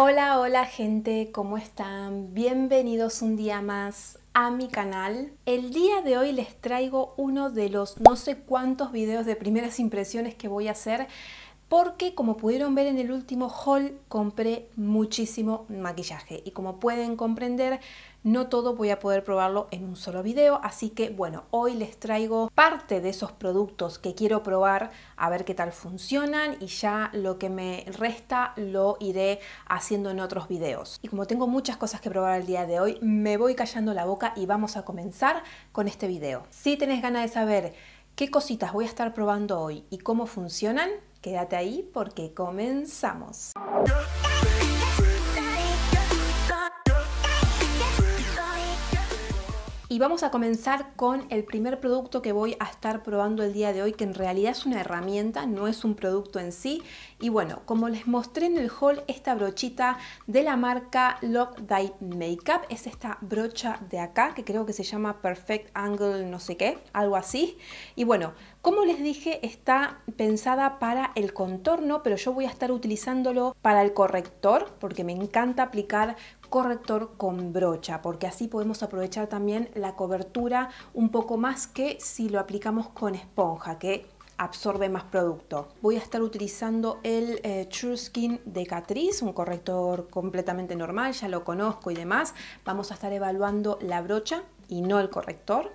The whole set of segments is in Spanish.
Hola, hola gente, ¿cómo están? Bienvenidos un día más a mi canal. El día de hoy les traigo uno de los no sé cuántos videos de primeras impresiones que voy a hacer porque como pudieron ver en el último haul compré muchísimo maquillaje y como pueden comprender no todo voy a poder probarlo en un solo video, así que bueno, hoy les traigo parte de esos productos que quiero probar, a ver qué tal funcionan y ya lo que me resta lo iré haciendo en otros videos. Y como tengo muchas cosas que probar el día de hoy, me voy callando la boca y vamos a comenzar con este video. Si tenés ganas de saber qué cositas voy a estar probando hoy y cómo funcionan, quédate ahí porque comenzamos. Y vamos a comenzar con el primer producto que voy a estar probando el día de hoy, que en realidad es una herramienta, no es un producto en sí. Y bueno, como les mostré en el haul, esta brochita de la marca Love Dye Makeup es esta brocha de acá, que creo que se llama Perfect Angle no sé qué, algo así. Y bueno, como les dije, está pensada para el contorno, pero yo voy a estar utilizándolo para el corrector, porque me encanta aplicar corrector con brocha, porque así podemos aprovechar también la cobertura un poco más que si lo aplicamos con esponja, que absorbe más producto. Voy a estar utilizando el eh, True Skin de Catrice, un corrector completamente normal, ya lo conozco y demás. Vamos a estar evaluando la brocha y no el corrector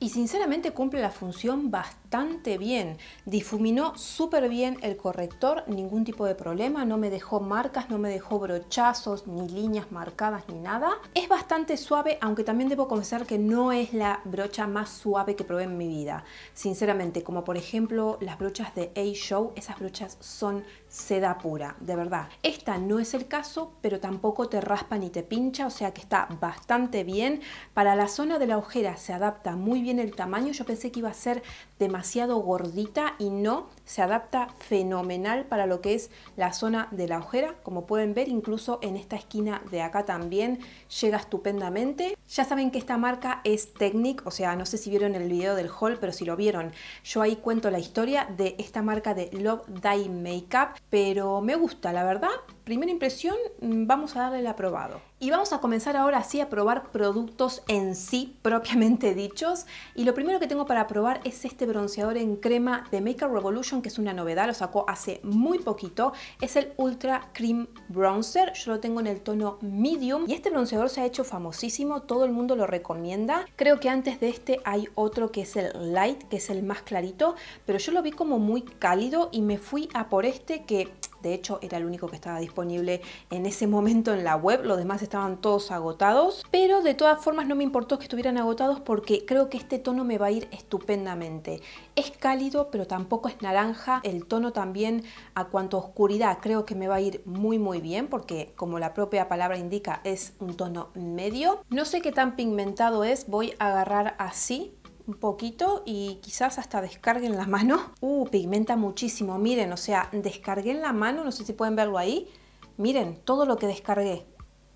y sinceramente cumple la función bastante bastante bien, difuminó súper bien el corrector, ningún tipo de problema, no me dejó marcas, no me dejó brochazos, ni líneas marcadas, ni nada. Es bastante suave, aunque también debo confesar que no es la brocha más suave que probé en mi vida. Sinceramente, como por ejemplo las brochas de A-Show, esas brochas son seda pura, de verdad. Esta no es el caso, pero tampoco te raspa ni te pincha, o sea que está bastante bien. Para la zona de la ojera se adapta muy bien el tamaño, yo pensé que iba a ser demasiado gordita y no se adapta fenomenal para lo que es la zona de la ojera. Como pueden ver, incluso en esta esquina de acá también llega estupendamente. Ya saben que esta marca es Technic, o sea, no sé si vieron el video del haul, pero si lo vieron, yo ahí cuento la historia de esta marca de Love Dye Makeup, pero me gusta, la verdad. Primera impresión, mm, vamos a darle el aprobado. Y vamos a comenzar ahora sí a probar productos en sí, propiamente dichos. Y lo primero que tengo para probar es este bronceador en crema de Makeup Revolution, que es una novedad, lo sacó hace muy poquito. Es el Ultra Cream Bronzer, yo lo tengo en el tono medium. Y este bronceador se ha hecho famosísimo, todo el mundo lo recomienda. Creo que antes de este hay otro que es el Light, que es el más clarito, pero yo lo vi como muy cálido y me fui a por este que de hecho, era el único que estaba disponible en ese momento en la web. Los demás estaban todos agotados. Pero de todas formas no me importó que estuvieran agotados porque creo que este tono me va a ir estupendamente. Es cálido, pero tampoco es naranja. El tono también a cuanto a oscuridad creo que me va a ir muy muy bien porque como la propia palabra indica es un tono medio. No sé qué tan pigmentado es, voy a agarrar así un poquito y quizás hasta descarguen la mano. Uh, pigmenta muchísimo, miren, o sea, descargué en la mano, no sé si pueden verlo ahí. Miren, todo lo que descargué.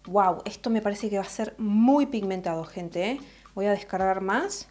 Wow, esto me parece que va a ser muy pigmentado, gente. ¿eh? Voy a descargar más.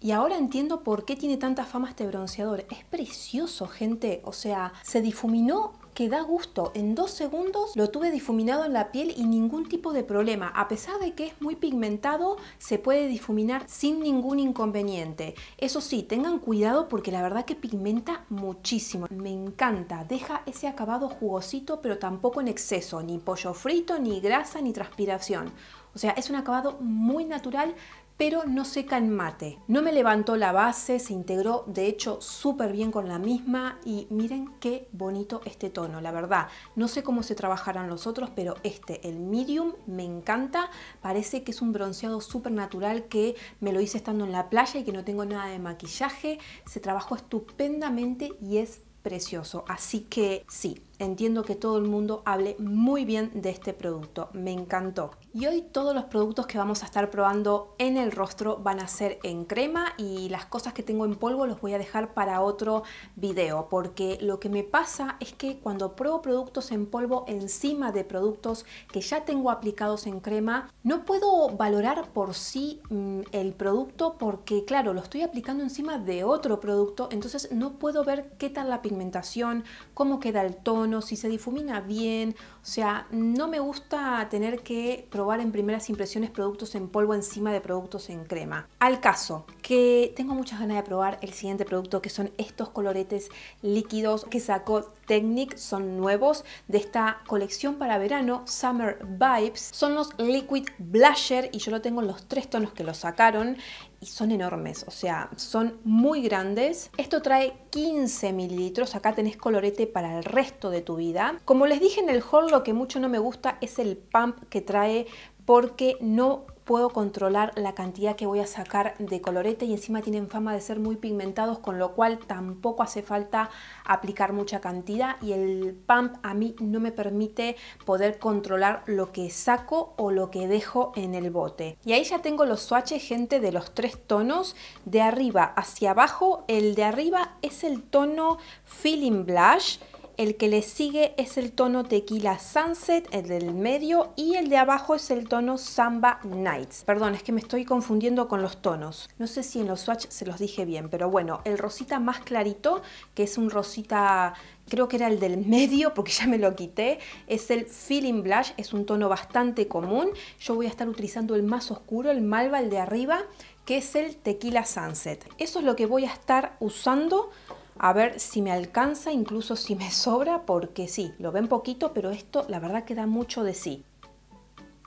Y ahora entiendo por qué tiene tanta fama este bronceador. Es precioso, gente. O sea, se difuminó que da gusto. En dos segundos lo tuve difuminado en la piel y ningún tipo de problema. A pesar de que es muy pigmentado, se puede difuminar sin ningún inconveniente. Eso sí, tengan cuidado porque la verdad que pigmenta muchísimo. Me encanta, deja ese acabado jugosito, pero tampoco en exceso, ni pollo frito, ni grasa, ni transpiración. O sea, es un acabado muy natural, pero no seca en mate. No me levantó la base, se integró de hecho súper bien con la misma y miren qué bonito este tono, la verdad. No sé cómo se trabajarán los otros, pero este, el medium, me encanta. Parece que es un bronceado súper natural que me lo hice estando en la playa y que no tengo nada de maquillaje. Se trabajó estupendamente y es precioso. Así que sí, entiendo que todo el mundo hable muy bien de este producto. Me encantó. Y hoy todos los productos que vamos a estar probando en el rostro van a ser en crema y las cosas que tengo en polvo los voy a dejar para otro video porque lo que me pasa es que cuando pruebo productos en polvo encima de productos que ya tengo aplicados en crema, no puedo valorar por sí mm, el producto porque claro, lo estoy aplicando encima de otro producto, entonces no puedo ver qué tal la pigmentación, cómo queda el tono, si se difumina bien. O sea, no me gusta tener que probar en primeras impresiones productos en polvo encima de productos en crema. Al caso, que tengo muchas ganas de probar el siguiente producto que son estos coloretes líquidos que sacó Technic. Son nuevos de esta colección para verano, Summer Vibes. Son los Liquid Blusher y yo lo tengo en los tres tonos que lo sacaron son enormes, o sea, son muy grandes. Esto trae 15 mililitros, acá tenés colorete para el resto de tu vida. Como les dije en el haul, lo que mucho no me gusta es el pump que trae porque no puedo controlar la cantidad que voy a sacar de colorete y encima tienen fama de ser muy pigmentados, con lo cual tampoco hace falta aplicar mucha cantidad y el pump a mí no me permite poder controlar lo que saco o lo que dejo en el bote. Y ahí ya tengo los swatches, gente, de los tres tonos, de arriba hacia abajo. El de arriba es el tono Feeling Blush, el que le sigue es el tono Tequila Sunset, el del medio, y el de abajo es el tono Samba Nights. Perdón, es que me estoy confundiendo con los tonos. No sé si en los swatch se los dije bien, pero bueno, el rosita más clarito, que es un rosita creo que era el del medio porque ya me lo quité, es el Feeling Blush, es un tono bastante común. Yo voy a estar utilizando el más oscuro, el Malva, el de arriba, que es el Tequila Sunset. Eso es lo que voy a estar usando a ver si me alcanza, incluso si me sobra, porque sí, lo ven poquito, pero esto la verdad queda mucho de sí.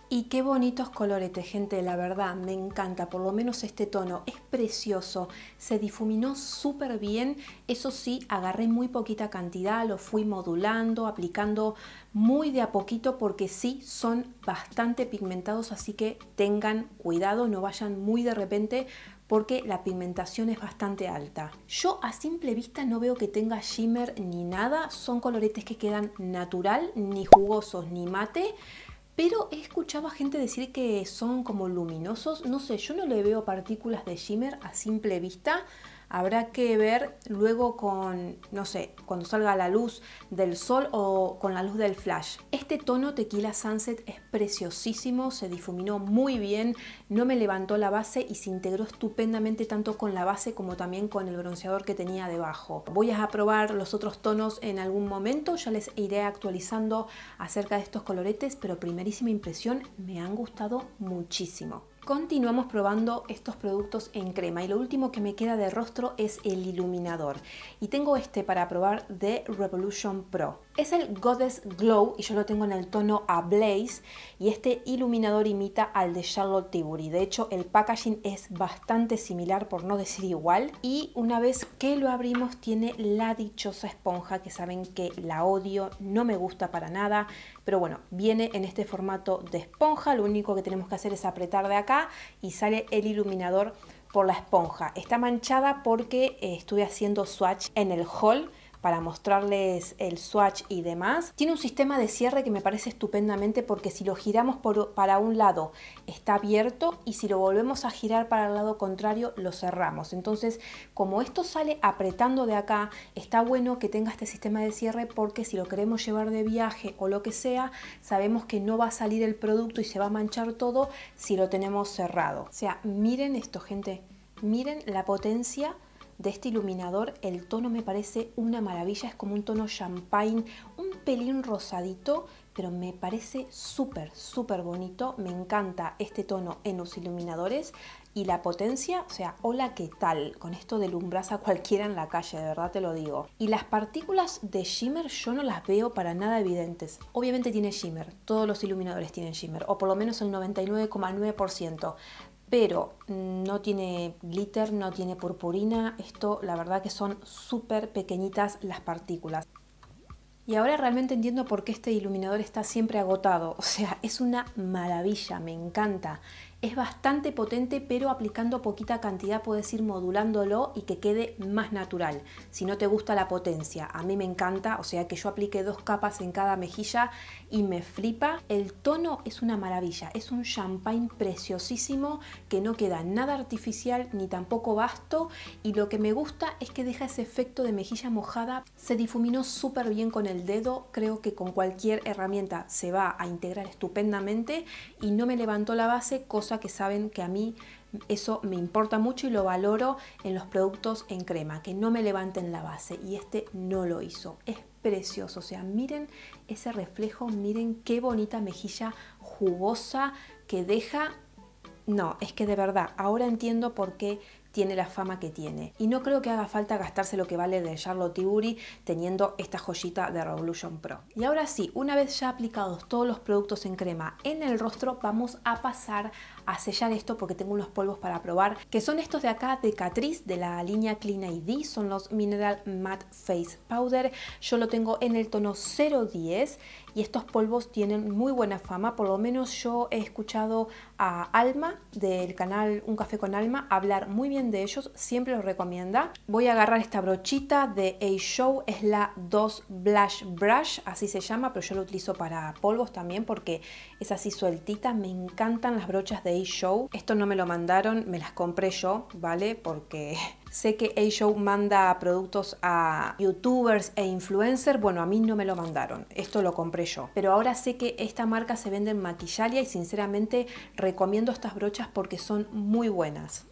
Y qué bonitos coloretes, gente, la verdad, me encanta, por lo menos este tono, es precioso, se difuminó súper bien, eso sí, agarré muy poquita cantidad, lo fui modulando, aplicando muy de a poquito porque sí son bastante pigmentados, así que tengan cuidado, no vayan muy de repente porque la pigmentación es bastante alta. Yo a simple vista no veo que tenga shimmer ni nada, son coloretes que quedan natural, ni jugosos ni mate, pero he escuchado a gente decir que son como luminosos, no sé, yo no le veo partículas de shimmer a simple vista, habrá que ver luego con, no sé, cuando salga la luz del sol o con la luz del flash. Este tono tequila sunset es preciosísimo, se difuminó muy bien, no me levantó la base y se integró estupendamente tanto con la base como también con el bronceador que tenía debajo. Voy a probar los otros tonos en algún momento, ya les iré actualizando acerca de estos coloretes, pero primerísima impresión, me han gustado muchísimo. Continuamos probando estos productos en crema y lo último que me queda de rostro es el iluminador y tengo este para probar de Revolution Pro. Es el Goddess Glow y yo lo tengo en el tono Ablaze. Blaze y este iluminador imita al de Charlotte Tilbury. De hecho, el packaging es bastante similar, por no decir igual. Y una vez que lo abrimos tiene la dichosa esponja que saben que la odio, no me gusta para nada. Pero bueno, viene en este formato de esponja. Lo único que tenemos que hacer es apretar de acá y sale el iluminador por la esponja. Está manchada porque eh, estuve haciendo swatch en el haul para mostrarles el swatch y demás. Tiene un sistema de cierre que me parece estupendamente porque si lo giramos para un lado está abierto y si lo volvemos a girar para el lado contrario lo cerramos. Entonces, como esto sale apretando de acá, está bueno que tenga este sistema de cierre porque si lo queremos llevar de viaje o lo que sea, sabemos que no va a salir el producto y se va a manchar todo si lo tenemos cerrado. O sea, miren esto, gente. Miren la potencia de este iluminador. El tono me parece una maravilla, es como un tono champagne, un pelín rosadito, pero me parece súper, súper bonito. Me encanta este tono en los iluminadores y la potencia, o sea, hola, ¿qué tal? Con esto de a cualquiera en la calle, de verdad te lo digo. Y las partículas de shimmer yo no las veo para nada evidentes. Obviamente tiene shimmer, todos los iluminadores tienen shimmer, o por lo menos el 99,9% pero no tiene glitter, no tiene purpurina, esto la verdad que son súper pequeñitas las partículas. Y ahora realmente entiendo por qué este iluminador está siempre agotado, o sea, es una maravilla, me encanta es bastante potente, pero aplicando poquita cantidad puedes ir modulándolo y que quede más natural. Si no te gusta la potencia, a mí me encanta, o sea que yo aplique dos capas en cada mejilla y me flipa. El tono es una maravilla, es un champagne preciosísimo que no queda nada artificial ni tampoco vasto y lo que me gusta es que deja ese efecto de mejilla mojada. Se difuminó súper bien con el dedo, creo que con cualquier herramienta se va a integrar estupendamente y no me levantó la base, que saben que a mí eso me importa mucho y lo valoro en los productos en crema, que no me levanten la base y este no lo hizo. Es precioso, o sea, miren ese reflejo, miren qué bonita mejilla jugosa que deja. No, es que de verdad, ahora entiendo por qué tiene la fama que tiene. Y no creo que haga falta gastarse lo que vale de Charlotte Tilbury teniendo esta joyita de Revolution Pro. Y ahora sí, una vez ya aplicados todos los productos en crema en el rostro, vamos a pasar a sellar esto porque tengo unos polvos para probar, que son estos de acá de Catrice, de la línea Clean ID, son los Mineral Matte Face Powder. Yo lo tengo en el tono 010 y estos polvos tienen muy buena fama, por lo menos yo he escuchado a Alma del canal Un Café con Alma hablar muy bien de ellos, siempre los recomienda. Voy a agarrar esta brochita de A-Show, es la 2 Blush Brush, así se llama, pero yo lo utilizo para polvos también porque es así sueltita, me encantan las brochas de esto no me lo mandaron, me las compré yo, ¿vale? Porque sé que A-Show manda productos a youtubers e influencers. Bueno, a mí no me lo mandaron, esto lo compré yo. Pero ahora sé que esta marca se vende en Maquillalia y sinceramente recomiendo estas brochas porque son muy buenas.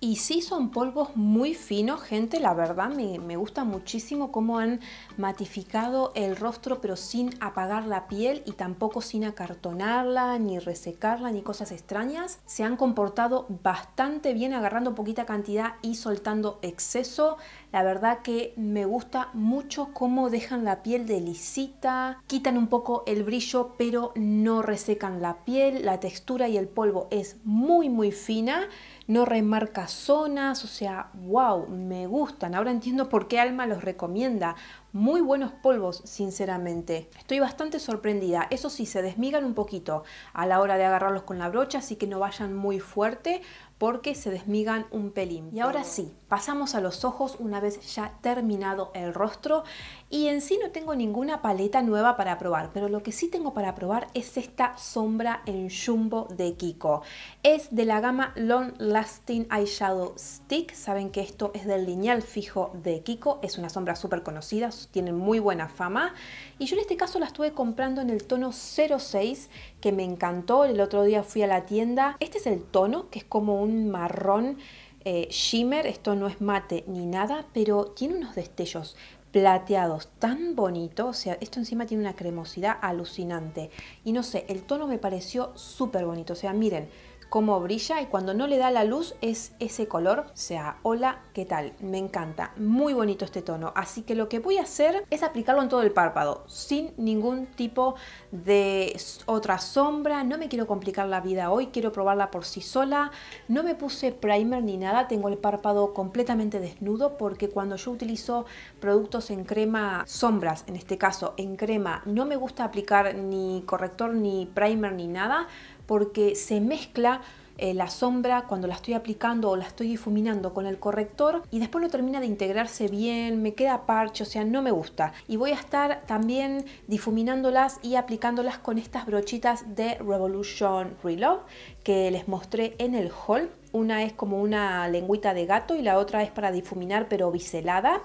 Y sí son polvos muy finos, gente, la verdad me, gusta muchísimo cómo han matificado el rostro pero sin apagar la piel y tampoco sin acartonarla, ni resecarla, ni cosas extrañas. Se han comportado bastante bien agarrando poquita cantidad y soltando exceso. La verdad que me gusta mucho cómo dejan la piel de lisita, quitan un poco el brillo pero no resecan la piel, la textura y el polvo es muy muy fina, no remarca zonas, o sea, wow, me gustan. Ahora entiendo por qué Alma los recomienda, muy buenos polvos, sinceramente. Estoy bastante sorprendida. Eso sí, se desmigan un poquito a la hora de agarrarlos con la brocha, así que no vayan muy fuerte porque se desmigan un pelín. Y ahora sí, pasamos a los ojos una vez ya terminado el rostro y en sí no tengo ninguna paleta nueva para probar, pero lo que sí tengo para probar es esta sombra en jumbo de Kiko. Es de la gama Long Lasting Eyeshadow Stick. Saben que esto es del lineal fijo de Kiko. Es una sombra súper conocida, tiene muy buena fama. Y yo en este caso la estuve comprando en el tono 06, que me encantó. El otro día fui a la tienda. Este es el tono, que es como un marrón eh, shimmer, esto no es mate ni nada, pero tiene unos destellos plateados tan bonito o sea, esto encima tiene una cremosidad alucinante. Y no sé, el tono me pareció súper bonito, o sea, miren, cómo brilla y cuando no le da la luz es ese color. O sea, hola, ¿qué tal? Me encanta, muy bonito este tono. Así que lo que voy a hacer es aplicarlo en todo el párpado, sin ningún tipo de otra sombra. No me quiero complicar la vida hoy, quiero probarla por sí sola. No me puse primer ni nada, tengo el párpado completamente desnudo porque cuando yo utilizo productos en crema, sombras en este caso, en crema, no me gusta aplicar ni corrector ni primer ni nada porque se mezcla eh, la sombra cuando la estoy aplicando o la estoy difuminando con el corrector y después no termina de integrarse bien, me queda parche, o sea, no me gusta. Y voy a estar también difuminándolas y aplicándolas con estas brochitas de Revolution Reload que les mostré en el haul. Una es como una lengüita de gato y la otra es para difuminar pero biselada.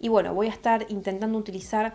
Y bueno, voy a estar intentando utilizar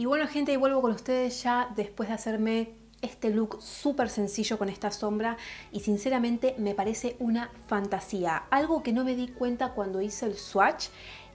Y bueno gente, y vuelvo con ustedes ya después de hacerme este look súper sencillo con esta sombra y sinceramente me parece una fantasía. Algo que no me di cuenta cuando hice el swatch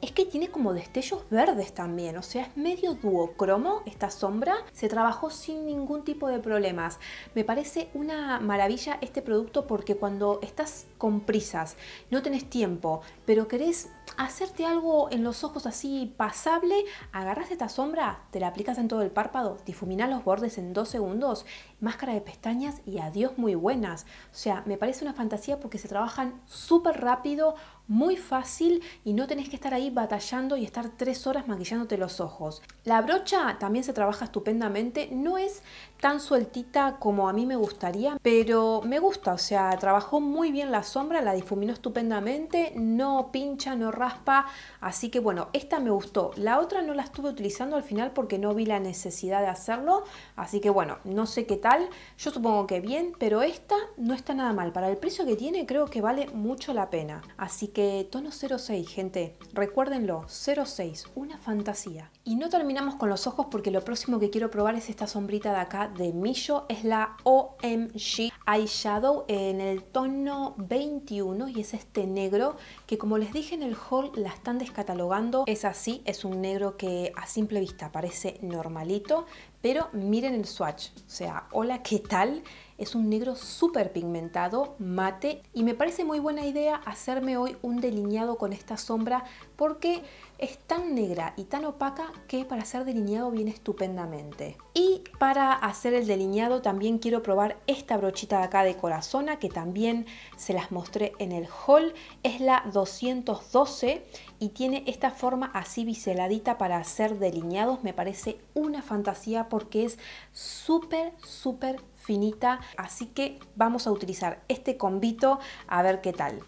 es que tiene como destellos verdes también, o sea, es medio duocromo esta sombra, se trabajó sin ningún tipo de problemas. Me parece una maravilla este producto porque cuando estás con prisas, no tenés tiempo, pero querés hacerte algo en los ojos así pasable, agarras esta sombra, te la aplicas en todo el párpado, difumina los bordes en dos segundos, máscara de pestañas y adiós muy buenas. O sea, me parece una fantasía porque se trabajan súper rápido, muy fácil y no tenés que estar ahí batallando y estar tres horas maquillándote los ojos. La brocha también se trabaja estupendamente, no es tan sueltita como a mí me gustaría, pero me gusta, o sea, trabajó muy bien la sombra, la difuminó estupendamente, no pincha, no raspa, así que bueno, esta me gustó. La otra no la estuve utilizando al final porque no vi la necesidad de hacerlo, así que bueno, no sé qué tal, yo supongo que bien, pero esta no está nada mal, para el precio que tiene creo que vale mucho la pena. Así que tono 06, gente, recuérdenlo, 06, una fantasía. Y no terminamos con los ojos porque lo próximo que quiero probar es esta sombrita de acá de Millo es la OMG Shadow en el tono 21 y es este negro que como les dije en el haul la están descatalogando. Es así, es un negro que a simple vista parece normalito, pero miren el swatch, o sea, hola, ¿qué tal? Es un negro súper pigmentado, mate, y me parece muy buena idea hacerme hoy un delineado con esta sombra porque es tan negra y tan opaca que para hacer delineado viene estupendamente. Y para hacer el delineado también quiero probar esta brochita de acá de corazona que también se las mostré en el haul. Es la 212 y tiene esta forma así biseladita para hacer delineados. Me parece una fantasía porque es súper, súper finita, así que vamos a utilizar este combito a ver qué tal.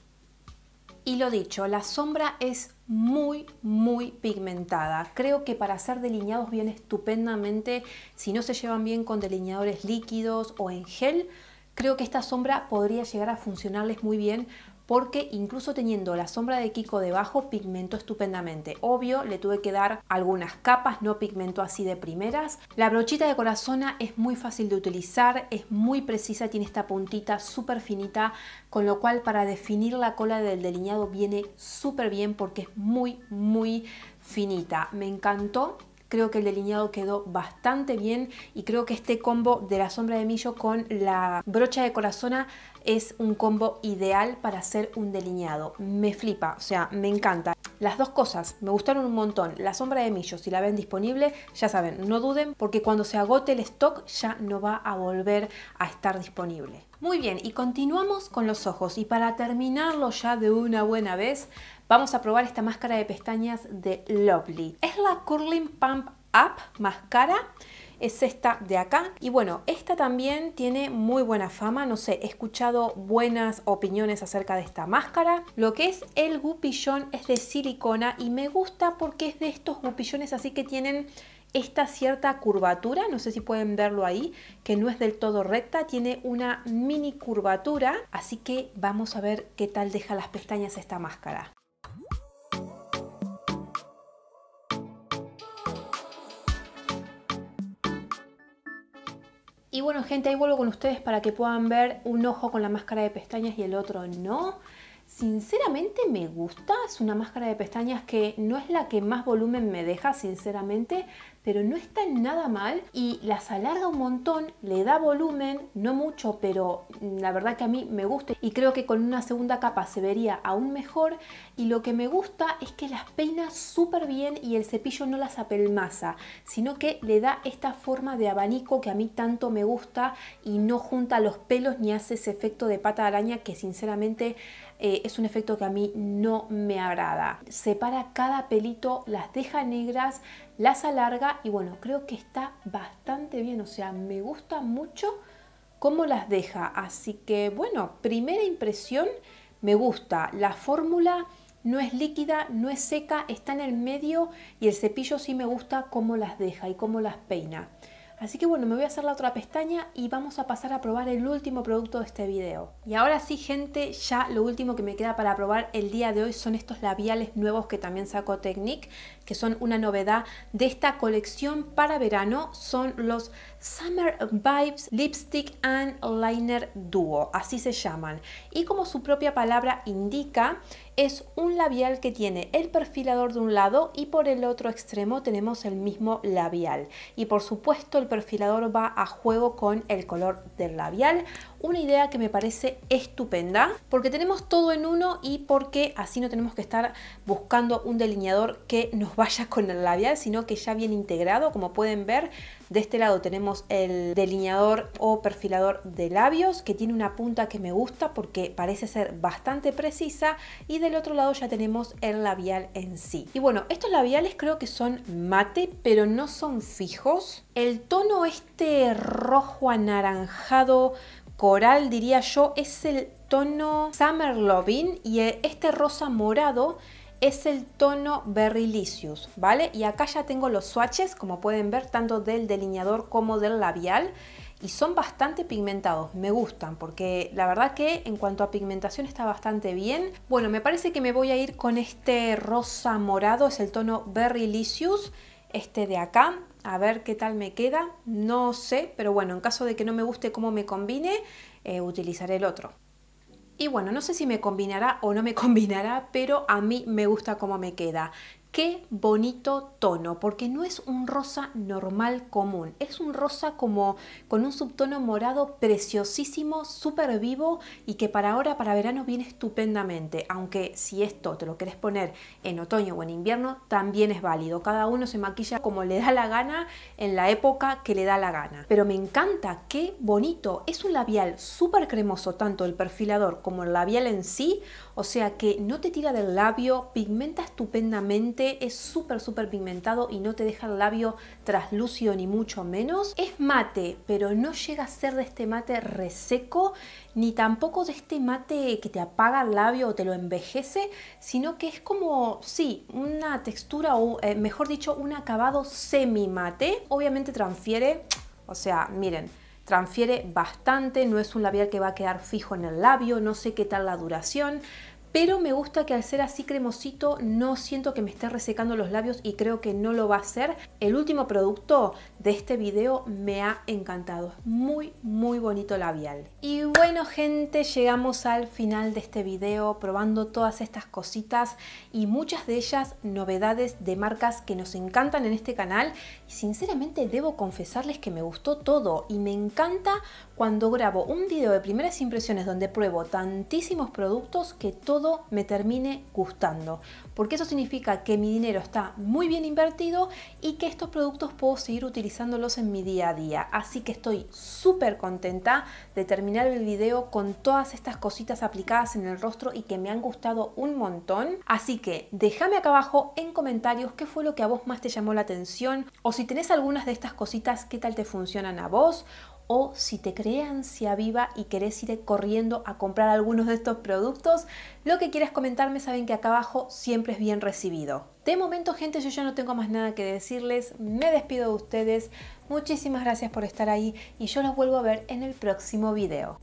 Y lo dicho, la sombra es muy, muy pigmentada. Creo que para hacer delineados bien estupendamente, si no se llevan bien con delineadores líquidos o en gel, creo que esta sombra podría llegar a funcionarles muy bien porque incluso teniendo la sombra de Kiko debajo pigmentó estupendamente. Obvio, le tuve que dar algunas capas, no pigmentó así de primeras. La brochita de corazona es muy fácil de utilizar, es muy precisa, tiene esta puntita súper finita, con lo cual para definir la cola del delineado viene súper bien porque es muy, muy finita. Me encantó. Creo que el delineado quedó bastante bien y creo que este combo de la sombra de millo con la brocha de corazona es un combo ideal para hacer un delineado. Me flipa, o sea, me encanta. Las dos cosas me gustaron un montón. La sombra de millos si la ven disponible, ya saben, no duden porque cuando se agote el stock ya no va a volver a estar disponible. Muy bien, y continuamos con los ojos. Y para terminarlo ya de una buena vez, vamos a probar esta máscara de pestañas de Lovely. Es la Curling Pump Up máscara es esta de acá. Y bueno, esta también tiene muy buena fama, no sé, he escuchado buenas opiniones acerca de esta máscara. Lo que es el gupillón es de silicona y me gusta porque es de estos gupillones así que tienen esta cierta curvatura, no sé si pueden verlo ahí, que no es del todo recta, tiene una mini curvatura, así que vamos a ver qué tal deja las pestañas esta máscara. Y bueno, gente, ahí vuelvo con ustedes para que puedan ver un ojo con la máscara de pestañas y el otro no. Sinceramente me gusta, es una máscara de pestañas que no es la que más volumen me deja, sinceramente, pero no está nada mal y las alarga un montón, le da volumen, no mucho, pero la verdad que a mí me gusta y creo que con una segunda capa se vería aún mejor y lo que me gusta es que las peina súper bien y el cepillo no las apelmaza, sino que le da esta forma de abanico que a mí tanto me gusta y no junta los pelos ni hace ese efecto de pata de araña que sinceramente eh, es un efecto que a mí no me agrada. Separa cada pelito, las deja negras, las alarga y bueno, creo que está bastante bien, o sea, me gusta mucho cómo las deja. Así que bueno, primera impresión, me gusta. La fórmula no es líquida, no es seca, está en el medio y el cepillo sí me gusta cómo las deja y cómo las peina. Así que bueno, me voy a hacer la otra pestaña y vamos a pasar a probar el último producto de este video. Y ahora sí gente, ya lo último que me queda para probar el día de hoy son estos labiales nuevos que también sacó Technic, que son una novedad de esta colección para verano, son los Summer Vibes Lipstick and Liner Duo, así se llaman. Y como su propia palabra indica, es un labial que tiene el perfilador de un lado y por el otro extremo tenemos el mismo labial. Y por supuesto el perfilador va a juego con el color del labial una idea que me parece estupenda porque tenemos todo en uno y porque así no tenemos que estar buscando un delineador que nos vaya con el labial, sino que ya bien integrado, como pueden ver, de este lado tenemos el delineador o perfilador de labios que tiene una punta que me gusta porque parece ser bastante precisa y del otro lado ya tenemos el labial en sí. Y bueno, estos labiales creo que son mate pero no son fijos. El tono este rojo anaranjado coral, diría yo, es el tono Summer Loving y eh, este rosa morado es el tono Berrylicious, ¿vale? Y acá ya tengo los swatches, como pueden ver, tanto del delineador como del labial y son bastante pigmentados, me gustan porque la verdad que en cuanto a pigmentación está bastante bien. Bueno, me parece que me voy a ir con este rosa morado, es el tono Berrylicious, este de acá a ver qué tal me queda, no sé, pero bueno, en caso de que no me guste cómo me combine, eh, utilizaré el otro. Y bueno, no sé si me combinará o no me combinará, pero a mí me gusta cómo me queda. Qué bonito tono, porque no es un rosa normal común, es un rosa como con un subtono morado preciosísimo, súper vivo y que para ahora, para verano, viene estupendamente. Aunque si esto te lo querés poner en otoño o en invierno, también es válido. Cada uno se maquilla como le da la gana, en la época que le da la gana. Pero me encanta, qué bonito. Es un labial súper cremoso, tanto el perfilador como el labial en sí, o sea que no te tira del labio, pigmenta estupendamente, es súper, súper pigmentado y no te deja el labio traslúcido ni mucho menos. Es mate, pero no llega a ser de este mate reseco, ni tampoco de este mate que te apaga el labio o te lo envejece, sino que es como, sí, una textura o, eh, mejor dicho, un acabado semi mate. Obviamente transfiere, o sea, miren, transfiere bastante, no es un labial que va a quedar fijo en el labio, no sé qué tal la duración, pero me gusta que al ser así cremosito no siento que me esté resecando los labios y creo que no lo va a hacer. El último producto de este video me ha encantado, muy muy bonito labial. Y bueno gente, llegamos al final de este video probando todas estas cositas y muchas de ellas novedades de marcas que nos encantan en este canal y sinceramente debo confesarles que me gustó todo y me encanta cuando grabo un video de primeras impresiones donde pruebo tantísimos productos que todo me termine gustando, porque eso significa que mi dinero está muy bien invertido y que estos productos puedo seguir utilizándolos en mi día a día. Así que estoy súper contenta de terminar el video con todas estas cositas aplicadas en el rostro y que me han gustado un montón. Así que déjame acá abajo en comentarios qué fue lo que a vos más te llamó la atención o si tenés algunas de estas cositas, qué tal te funcionan a vos o si te crea ansia viva y querés ir corriendo a comprar algunos de estos productos, lo que quieras comentarme saben que acá abajo siempre es bien recibido. De momento, gente, yo ya no tengo más nada que decirles, me despido de ustedes, muchísimas gracias por estar ahí y yo los vuelvo a ver en el próximo video.